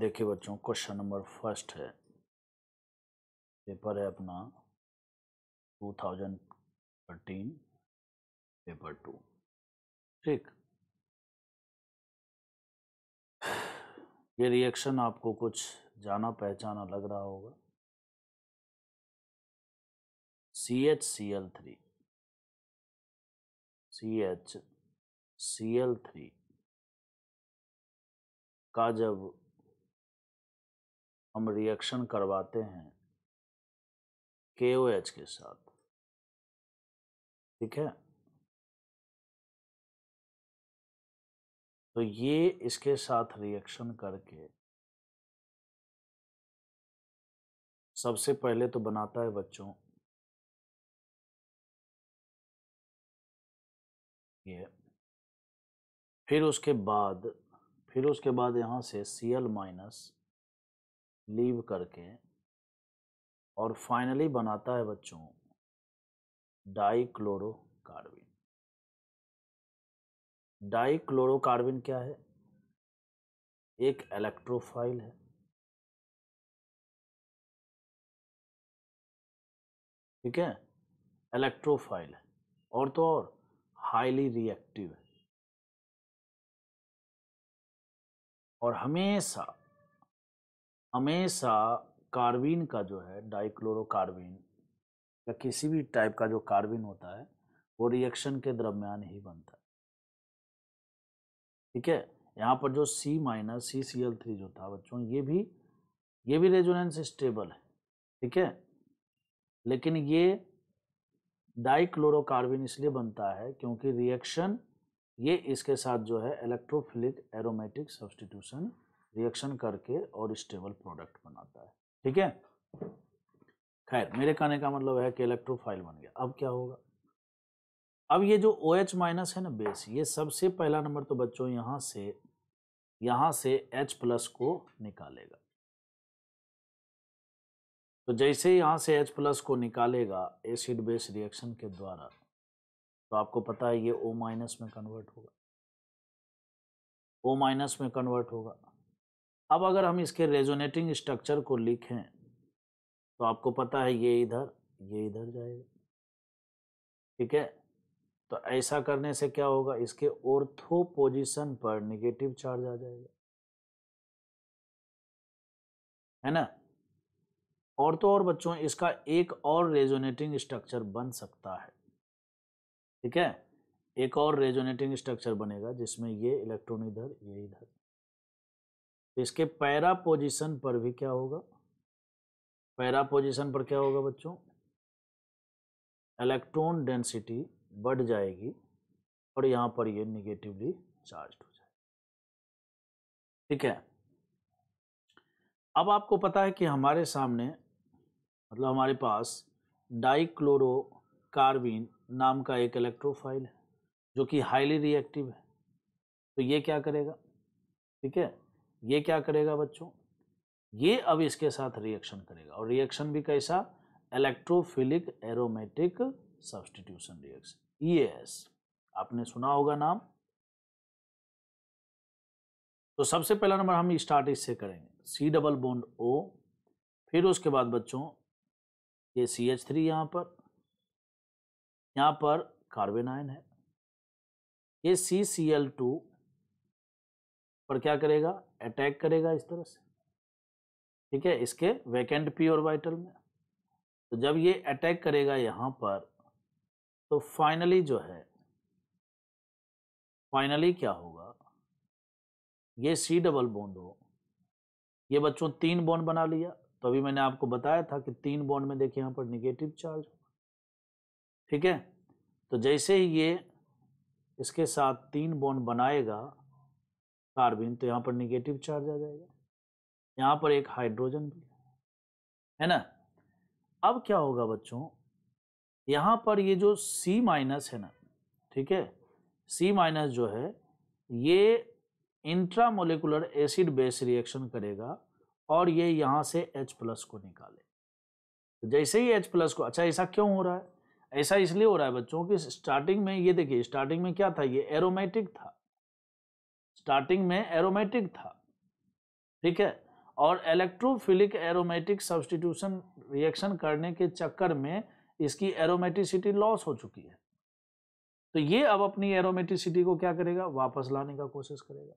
देखिए बच्चों question number first है पेपर है अपना 2013 पेपर टू ठीक ये रिएक्शन आपको कुछ जाना पहचाना लग रहा होगा C H C L three C H C L three का जब हम रिएक्शन करवाते हैं के ओ एच के साथ ठीक है तो ये इसके साथ रिएक्शन करके सबसे पहले तो बनाता है बच्चों ये फिर उसके बाद फिर उसके बाद यहां से सी एल माइनस लीव करके और फाइनली बनाता है बच्चों डाइक्लोरोकार्बिन डाइक्लोरोकार्बिन क्या है एक इलेक्ट्रोफाइल है ठीक है इलेक्ट्रोफाइल है और तो और हाईली रिएक्टिव है और हमेशा हमेशा कार्बिन का जो है डाइक्लोरोकार्बिन या किसी भी टाइप का जो कार्बिन होता है वो रिएक्शन के दरमियान ही बनता है ठीक है यहाँ पर जो C minus C C L three जो था बच्चों ये भी ये भी रेजोनेंस स्टेबल है ठीक है लेकिन ये डाइक्लोरोकार्बिन इसलिए बनता है क्योंकि रिएक्शन ये इसके साथ जो है इलेक्ट्रोफिलिक एरोमेटिक सब्सटीट्यूशन रिएक्शन करके और स्टेबल प्रोडक्ट बनाता है ठीक है खैर मेरे कहने का मतलब है कि इलेक्ट्रोफाइल बन गया अब क्या होगा अब ये जो ओ एच माइनस है ना बेस ये सबसे पहला नंबर तो बच्चों यहाँ से यहाँ से एच प्लस को निकालेगा तो जैसे यहाँ से H प्लस को निकालेगा एसिड बेस रिएक्शन के द्वारा तो आपको पता है ये O माइनस में कन्वर्ट होगा O माइनस में कन्वर्ट होगा अब अगर हम इसके रेजोनेटिंग स्ट्रक्चर को लिखें तो आपको पता है ये इधर ये इधर जाएगा ठीक है तो ऐसा करने से क्या होगा इसके ओर्थो पोजिशन पर निगेटिव चार्ज आ जाएगा है ना और तो और बच्चों इसका एक और रेजोनेटिंग स्ट्रक्चर बन सकता है ठीक है एक और रेजोनेटिंग स्ट्रक्चर बनेगा जिसमें ये इलेक्ट्रॉन इधर ये इधर तो इसके पैरा पोजिशन पर भी क्या होगा पैरा पोजिशन पर क्या होगा बच्चों इलेक्ट्रॉन डेंसिटी बढ़ जाएगी और यहाँ पर ये निगेटिवली चार्ज हो जाएगा ठीक है अब आपको पता है कि हमारे सामने मतलब हमारे पास डाइक्लोरोकार्बिन नाम का एक इलेक्ट्रोफाइल है जो कि हाईली रिएक्टिव है तो ये क्या करेगा ठीक है ये क्या करेगा बच्चों ये अब इसके साथ रिएक्शन करेगा और रिएक्शन भी कैसा इलेक्ट्रोफिलिक एरोमेटिक सब्सटीट्यूशन रिएक्शन एस आपने सुना होगा नाम तो सबसे पहला नंबर हम स्टार्ट इससे करेंगे सी डबल बोन्ड ओ फिर उसके बाद बच्चों ये सी एच थ्री यहाँ पर यहाँ पर कार्बेनाइन है ये सी सी एल टू पर क्या करेगा अटैक करेगा इस तरह से ठीक है इसके वैकेंट पी और वाइटल में तो जब ये अटैक करेगा यहाँ पर तो फाइनली जो है फाइनली क्या होगा ये सी डबल बॉन्ड हो ये बच्चों तीन बॉन्ड बना लिया तो अभी मैंने आपको बताया था कि तीन बॉन्ड में देखिए यहाँ पर निगेटिव चार्ज होगा ठीक है तो जैसे ही ये इसके साथ तीन बॉन्ड बनाएगा कार्बिन तो यहाँ पर निगेटिव चार्ज आ जाएगा यहाँ पर एक हाइड्रोजन भी है ना अब क्या होगा बच्चों यहाँ पर ये जो C माइनस है ना ठीक है C माइनस जो है ये इंट्रामोलिकुलर एसिड बेस रिएक्शन करेगा और ये यहाँ से H प्लस को निकाले तो जैसे ही H प्लस को अच्छा ऐसा क्यों हो रहा है ऐसा इसलिए हो रहा है बच्चों कि स्टार्टिंग में ये देखिए स्टार्टिंग में क्या था ये एरोमेटिक था स्टार्टिंग में एरोमेटिक था ठीक है और इलेक्ट्रोफिलिक एरोमेटिक सब्सटीट्यूशन रिएक्शन करने के चक्कर में इसकी एरोमेटिसिटी लॉस हो चुकी है तो ये अब अपनी एरोमेटिसिटी को क्या करेगा वापस लाने का कोशिश करेगा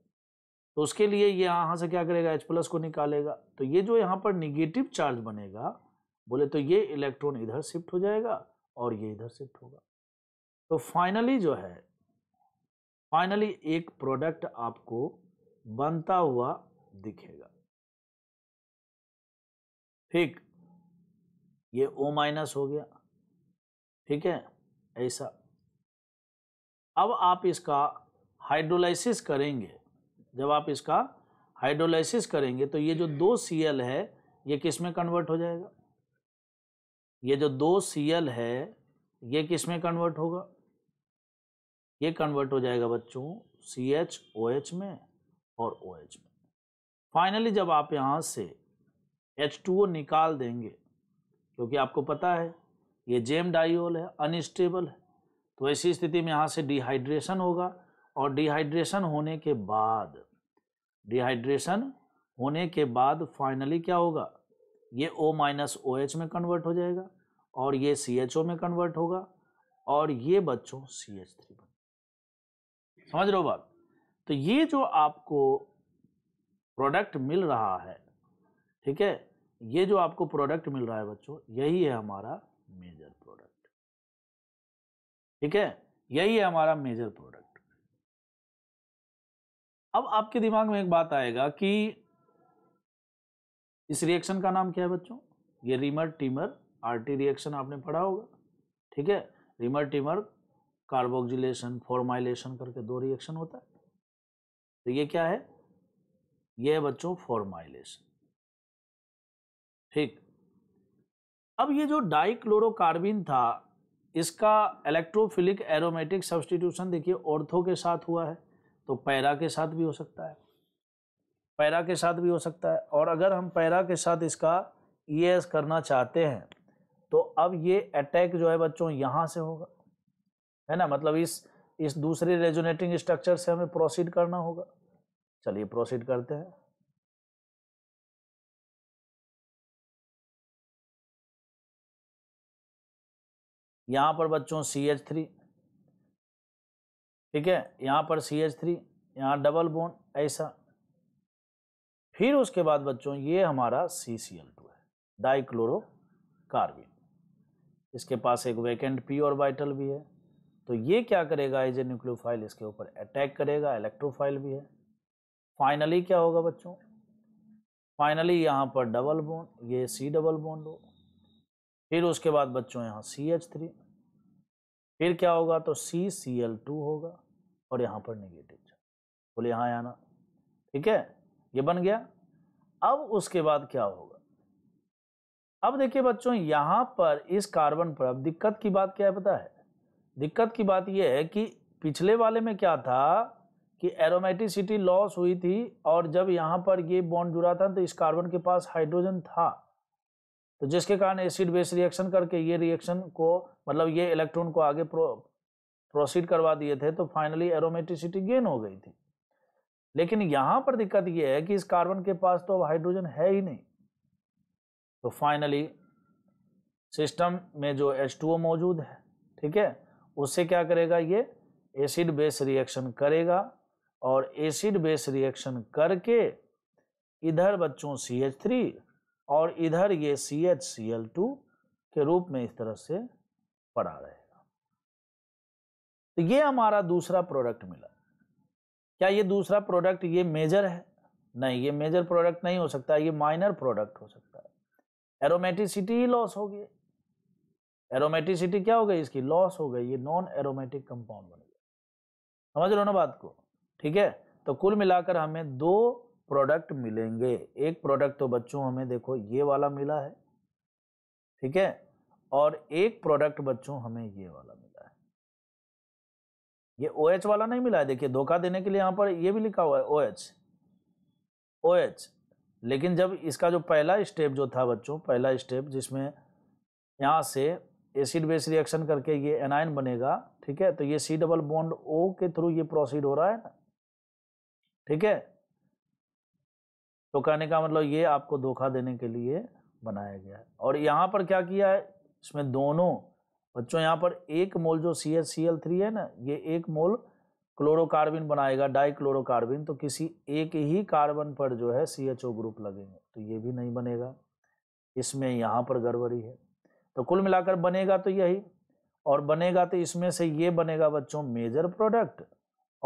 तो उसके लिए ये यहाँ से क्या करेगा H प्लस को निकालेगा तो ये जो यहाँ पर निगेटिव चार्ज बनेगा बोले तो ये इलेक्ट्रॉन इधर शिफ्ट हो जाएगा और ये इधर शिफ्ट होगा तो फाइनली जो है फाइनली एक प्रोडक्ट आपको बनता हुआ दिखेगा ठीक ये ओ माइनस हो गया ठीक है ऐसा अब आप इसका हाइड्रोलाइसिस करेंगे जब आप इसका हाइड्रोलाइसिस करेंगे तो ये जो दो सी एल है ये किस में कन्वर्ट हो जाएगा ये जो दो सी एल है ये किस में कन्वर्ट होगा ये कन्वर्ट हो जाएगा बच्चों सी एच ओ एच में और ओ एच में फाइनली जब आप यहाँ से एच टू ओ निकाल देंगे क्योंकि आपको पता है ये जेम डाइओल है अनस्टेबल है तो ऐसी स्थिति में यहाँ से डिहाइड्रेशन होगा और डिहाइड्रेशन होने के बाद डिहाइड्रेशन होने के बाद फाइनली क्या होगा ये ओ माइनस ओ एच में कन्वर्ट हो जाएगा और ये सी एच ओ में कन्वर्ट होगा और ये बच्चों सी एच थ्री बन समझ रहे हो बात तो ये जो आपको प्रोडक्ट मिल रहा है ठीक है ये जो आपको प्रोडक्ट मिल रहा है बच्चों यही है हमारा मेजर प्रोडक्ट ठीक है यही है हमारा मेजर प्रोडक्ट अब आपके दिमाग में एक बात आएगा कि इस रिएक्शन का नाम क्या है बच्चों ये रिमर टीमर आरटी रिएक्शन आपने पढ़ा होगा ठीक है रिमर टीमर कार्बोक्जिलेशन फॉर्माइलेशन करके दो रिएक्शन होता है तो ये क्या है ये बच्चों फॉर्माइलेशन ठीक अब ये जो डाइक्लोरोकार्बिन था इसका इलेक्ट्रोफिलिक एरोमेटिक सब्सटीट्यूशन देखिए ऑर्थो के साथ हुआ है तो पैरा के साथ भी हो सकता है पैरा के साथ भी हो सकता है और अगर हम पैरा के साथ इसका ई e करना चाहते हैं तो अब ये अटैक जो है बच्चों यहाँ से होगा है ना मतलब इस इस दूसरे रेजोनेटिंग स्ट्रक्चर से हमें प्रोसीड करना होगा चलिए प्रोसीड करते हैं यहां पर बच्चों सी एच थ्री ठीक है यहां पर सी एच थ्री यहां डबल बोन ऐसा फिर उसके बाद बच्चों ये हमारा सी सी एल टू है डाइक्लोरो कार्बिन इसके पास एक वैकेंट और वाइटल भी है तो ये क्या करेगा एज ए न्यूक्लियोफाइल इसके ऊपर अटैक करेगा इलेक्ट्रोफाइल भी है फाइनली क्या होगा बच्चों फाइनली यहाँ पर डबल बोन ये सी डबल बोन हो फिर उसके बाद बच्चों यहाँ सी एच थ्री फिर क्या होगा तो सी सी एल टू होगा और यहाँ पर निगेटिव बोले यहाँ आना ठीक है ये बन गया अब उसके बाद क्या होगा अब देखिए बच्चों यहाँ पर इस कार्बन पर अब दिक्कत की बात क्या है पता है दिक्कत की बात यह है कि पिछले वाले में क्या था कि एरोमेटिसिटी लॉस हुई थी और जब यहाँ पर ये बॉन्ड जुड़ा था तो इस कार्बन के पास हाइड्रोजन था तो जिसके कारण एसिड बेस रिएक्शन करके ये रिएक्शन को मतलब ये इलेक्ट्रॉन को आगे प्रो प्रोसीड करवा दिए थे तो फाइनली एरोमेटिसिटी गेन हो गई थी लेकिन यहाँ पर दिक्कत ये है कि इस कार्बन के पास तो अब हाइड्रोजन है ही नहीं तो फाइनली सिस्टम में जो H2O मौजूद है ठीक है उससे क्या करेगा ये एसिड बेस रिएक्शन करेगा और एसिड बेस रिएक्शन करके इधर बच्चों सी एच थ्री और इधर ये C H C L two के रूप में इस तरह से पड़ा रहेगा तो ये हमारा दूसरा प्रोडक्ट मिला क्या ये दूसरा प्रोडक्ट ये मेजर है नहीं ये मेजर प्रोडक्ट नहीं हो सकता ये माइनर प्रोडक्ट हो सकता है एरोमेटिसिटी ही लॉस होगी एरोमेटिसिटी क्या हो गई इसकी लॉस हो गई ये नॉन एरोमेटिक कंपाउंड बन गया समझ रहे हो ना बात को ठीक है तो कुल मिलाकर हमें दो प्रोडक्ट मिलेंगे एक प्रोडक्ट तो बच्चों हमें देखो ये वाला मिला है ठीक है और एक प्रोडक्ट बच्चों हमें ये वाला मिला है ये ओ OH वाला नहीं मिला है देखिए धोखा देने के लिए यहाँ पर ये भी लिखा हुआ है ओ एच ओ एच लेकिन जब इसका जो पहला स्टेप जो था बच्चों पहला स्टेप जिसमें यहाँ से एसिड बेस रिएक्शन करके ये एनायन बनेगा ठीक है तो ये सी डबल बॉन्ड ओ के थ्रू ये प्रोसीड हो रहा है ना ठीक है तो कहने का मतलब ये आपको धोखा देने के लिए बनाया गया है और यहाँ पर क्या किया है इसमें दोनों बच्चों यहाँ पर एक मोल जो C H C L three है ना ये एक मोल क्लोरोकार्बिन बनाएगा डाई क्लोरोकार्बिन तो किसी एक ही कार्बन पर जो है सी एच ओ ग्रुप लगेंगे तो ये भी नहीं बनेगा इसमें यहाँ पर गड़बड़ी है तो कुल मिलाकर बनेगा तो यही और बनेगा तो इसमें से ये बनेगा बच्चों मेजर प्रोडक्ट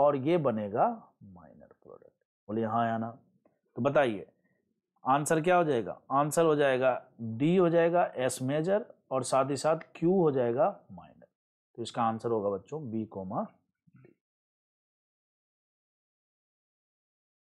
और ये बनेगा माइनर प्रोडक्ट बोले हाँ आना तो बताइए आंसर क्या हो जाएगा आंसर हो जाएगा डी हो जाएगा एस मेजर और साथ ही साथ क्यू हो जाएगा माइनर तो इसका आंसर होगा बच्चों बी कोमा